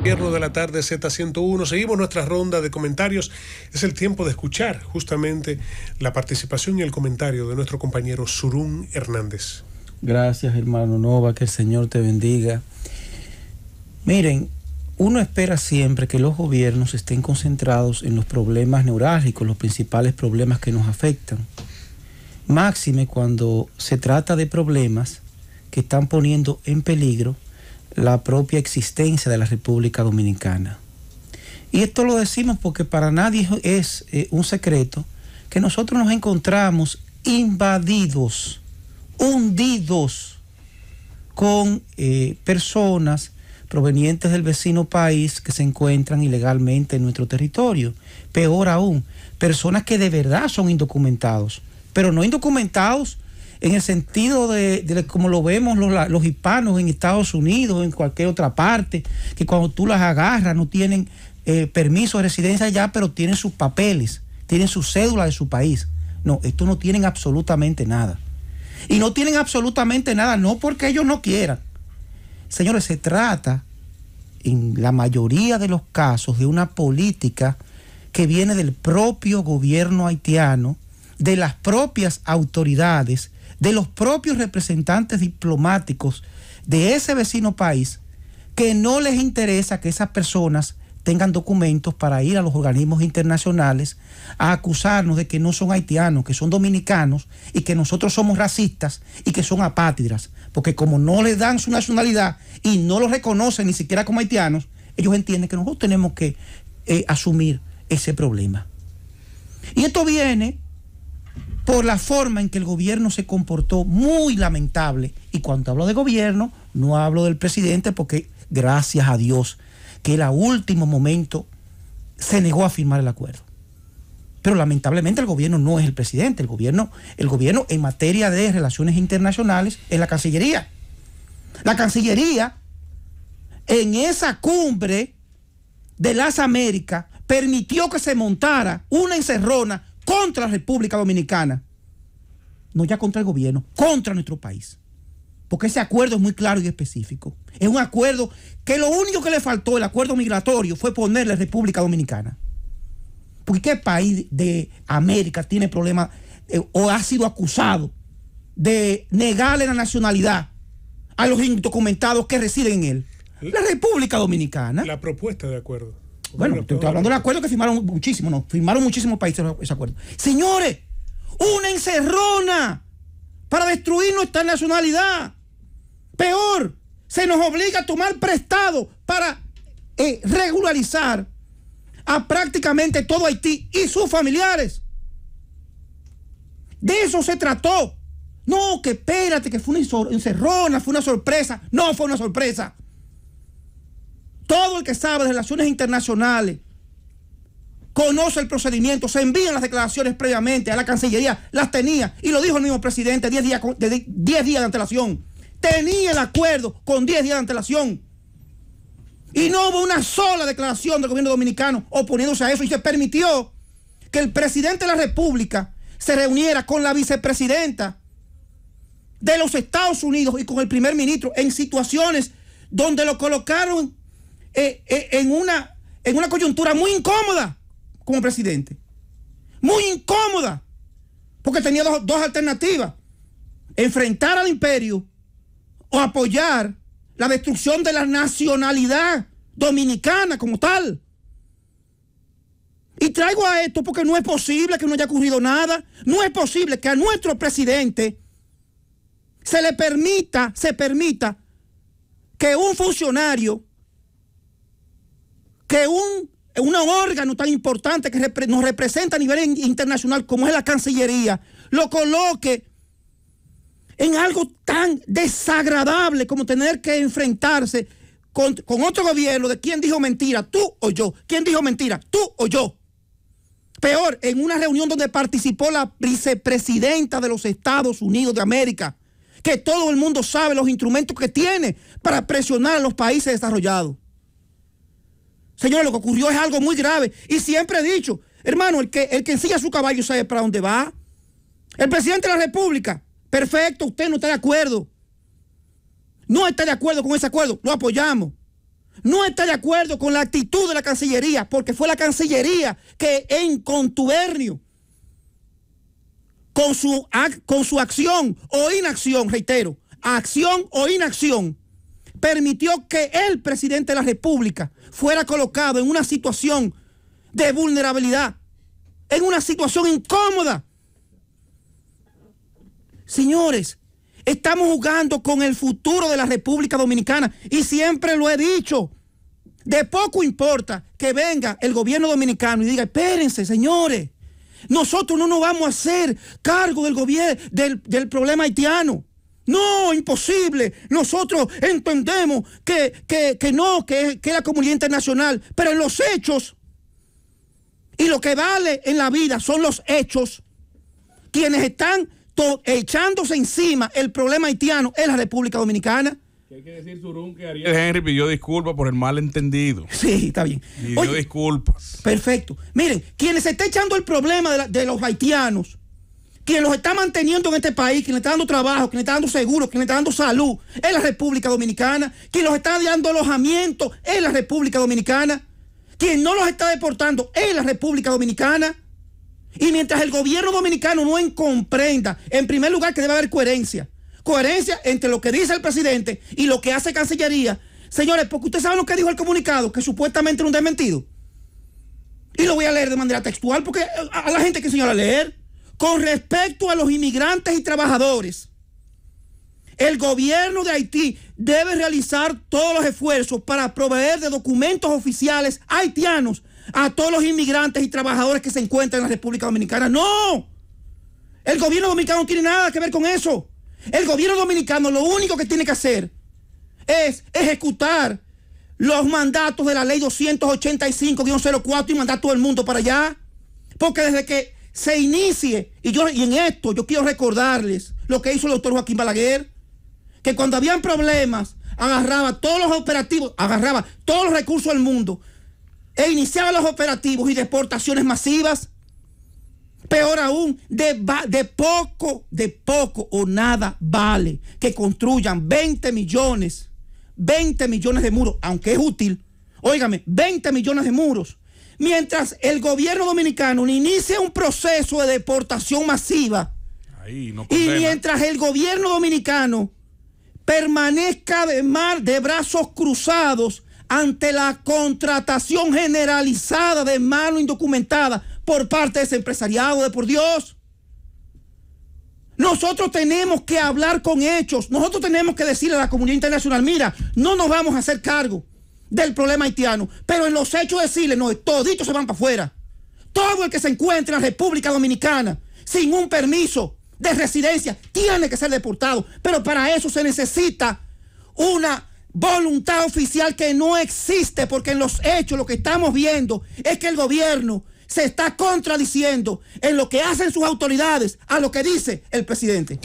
gobierno de la tarde Z101. Seguimos nuestra ronda de comentarios. Es el tiempo de escuchar justamente la participación y el comentario de nuestro compañero Surún Hernández. Gracias, hermano Nova, que el Señor te bendiga. Miren, uno espera siempre que los gobiernos estén concentrados en los problemas neurálgicos, los principales problemas que nos afectan. Máxime cuando se trata de problemas que están poniendo en peligro la propia existencia de la República Dominicana. Y esto lo decimos porque para nadie es eh, un secreto que nosotros nos encontramos invadidos, hundidos con eh, personas provenientes del vecino país que se encuentran ilegalmente en nuestro territorio. Peor aún, personas que de verdad son indocumentados, pero no indocumentados en el sentido de, de como lo vemos los, hispanos en Estados Unidos, en cualquier otra parte, que cuando tú las agarras no tienen eh, permiso de residencia allá... pero tienen sus papeles, tienen su cédula de su país. No, estos no tienen absolutamente nada. Y no tienen absolutamente nada, no porque ellos no quieran. Señores, se trata en la mayoría de los casos de una política que viene del propio gobierno haitiano, de las propias autoridades, de los propios representantes diplomáticos de ese vecino país que no les interesa que esas personas tengan documentos para ir a los organismos internacionales a acusarnos de que no son haitianos, que son dominicanos y que nosotros somos racistas y que son apátridas. Porque como no les dan su nacionalidad y no los reconocen ni siquiera como haitianos, ellos entienden que nosotros tenemos que eh, asumir ese problema. Y esto viene por la forma en que el gobierno se comportó, muy lamentable. Y cuando hablo de gobierno, no hablo del presidente porque gracias a Dios que en último momento se negó a firmar el acuerdo. Pero lamentablemente el gobierno no es el presidente, el gobierno, el gobierno en materia de relaciones internacionales es la Cancillería. La Cancillería en esa cumbre de las Américas permitió que se montara una encerrona contra la República Dominicana, no ya contra el gobierno, contra nuestro país. Porque ese acuerdo es muy claro y específico. Es un acuerdo que lo único que le faltó, el acuerdo migratorio, fue ponerle República Dominicana. Porque ¿qué país de América tiene problemas eh, o ha sido acusado de negarle la nacionalidad a los indocumentados que residen en él? La República Dominicana. La propuesta de acuerdo. Bueno, estoy hablando un acuerdo que firmaron muchísimos, no, firmaron muchísimos países ese acuerdo. Señores, una encerrona para destruir nuestra nacionalidad. Peor, se nos obliga a tomar prestado para eh, regularizar a prácticamente todo Haití y sus familiares. De eso se trató. No, que espérate, que fue una encerrona, fue una sorpresa. No fue una sorpresa. Todo el que sabe de relaciones internacionales conoce el procedimiento, se envían las declaraciones previamente a la Cancillería, las tenía, y lo dijo el mismo presidente 10 días, de, 10 días de antelación. Tenía el acuerdo con 10 días de antelación. Y no hubo una sola declaración del gobierno dominicano oponiéndose a eso y se permitió que el presidente de la República se reuniera con la vicepresidenta de los Estados Unidos y con el primer ministro en situaciones donde lo colocaron eh, eh, en, una, en una coyuntura muy incómoda como presidente. Muy incómoda. Porque tenía dos, dos alternativas. Enfrentar al imperio o apoyar la destrucción de la nacionalidad dominicana como tal. Y traigo a esto porque no es posible que no haya ocurrido nada. No es posible que a nuestro presidente se le permita, se permita que un funcionario que un, un órgano tan importante que nos representa a nivel internacional como es la Cancillería, lo coloque en algo tan desagradable como tener que enfrentarse con, con, otro gobierno de quién dijo mentira, tú o yo, quién dijo mentira, tú o yo. Peor, en una reunión donde participó la vicepresidenta de los Estados Unidos de América, que todo el mundo sabe los instrumentos que tiene para presionar a los países desarrollados. Señores, lo que ocurrió es algo muy grave. Y siempre he dicho, hermano, el que, el que ensilla su caballo sabe para dónde va. El presidente de la República, perfecto, usted no está de acuerdo. No está de acuerdo con ese acuerdo, lo apoyamos. No está de acuerdo con la actitud de la Cancillería, porque fue la Cancillería que en contubernio con su, con su acción o inacción, reitero, acción o inacción, permitió que el presidente de la República fuera colocado en una situación de vulnerabilidad, en una situación incómoda. Señores, estamos jugando con el futuro de la República Dominicana y siempre lo he dicho. De poco importa que venga el gobierno dominicano y diga, espérense, señores, nosotros no nos vamos a hacer cargo del gobierno del, del problema haitiano. No, imposible. Nosotros entendemos que, no, que, que la comunidad internacional, pero en los hechos, y lo que vale en la vida son los hechos, quienes están echándose encima el problema haitiano es la República Dominicana. ¿Qué hay que decir, Henry pidió disculpas por el malentendido. Sí, está bien. Pidió disculpas. Perfecto. Miren, quienes están echando el problema de los haitianos quien los está manteniendo en este país, quien le está dando trabajo, quien le está dando seguro, quien le está dando salud, es la República Dominicana, quien los está dando alojamiento, es la República Dominicana, quien no los está deportando, es la República Dominicana. Y mientras el gobierno dominicano no comprenda, en primer lugar que debe haber coherencia, coherencia entre lo que dice el presidente y lo que hace Cancillería, señores, porque ustedes saben lo que dijo el comunicado, que supuestamente era un desmentido. Y lo voy a leer de manera textual, porque a la gente que enseñó a leer. Con respecto a los inmigrantes y trabajadores, el gobierno de Haití debe realizar todos los esfuerzos para proveer de documentos oficiales haitianos a todos los inmigrantes y trabajadores que se encuentran en la República Dominicana. No, el gobierno dominicano no tiene nada que ver con eso. El gobierno dominicano lo único que tiene que hacer es ejecutar los mandatos de la ley 285-04 y mandar todo el mundo para allá. Porque desde que se inicie. Y, yo, y en esto yo quiero recordarles lo que hizo el doctor Joaquín Balaguer, que cuando habían problemas, agarraba todos los operativos, agarraba todos los recursos del mundo e iniciaba los operativos y deportaciones masivas. Peor aún, de, de, poco, de poco o nada vale que construyan 20 millones, 20 millones de muros, aunque es útil. Óigame, 20 millones de muros mientras el gobierno dominicano inicie un proceso de deportación masiva y mientras el gobierno dominicano permanezca de, mar, de brazos cruzados ante la contratación generalizada de mano indocumentada por parte de ese empresariado de por Dios. Nosotros tenemos que hablar con hechos, nosotros tenemos que decirle a la comunidad internacional, mira, no nos vamos a hacer cargo del problema haitiano. Pero en los hechos decirle, no, toditos se van para afuera. Todo el que se encuentre en la República Dominicana sin un permiso de residencia tiene que ser deportado. Pero para eso se necesita una voluntad oficial que no existe, porque en los hechos lo que estamos viendo es que el gobierno se está contradiciendo en lo que hacen sus autoridades a lo que dice el presidente.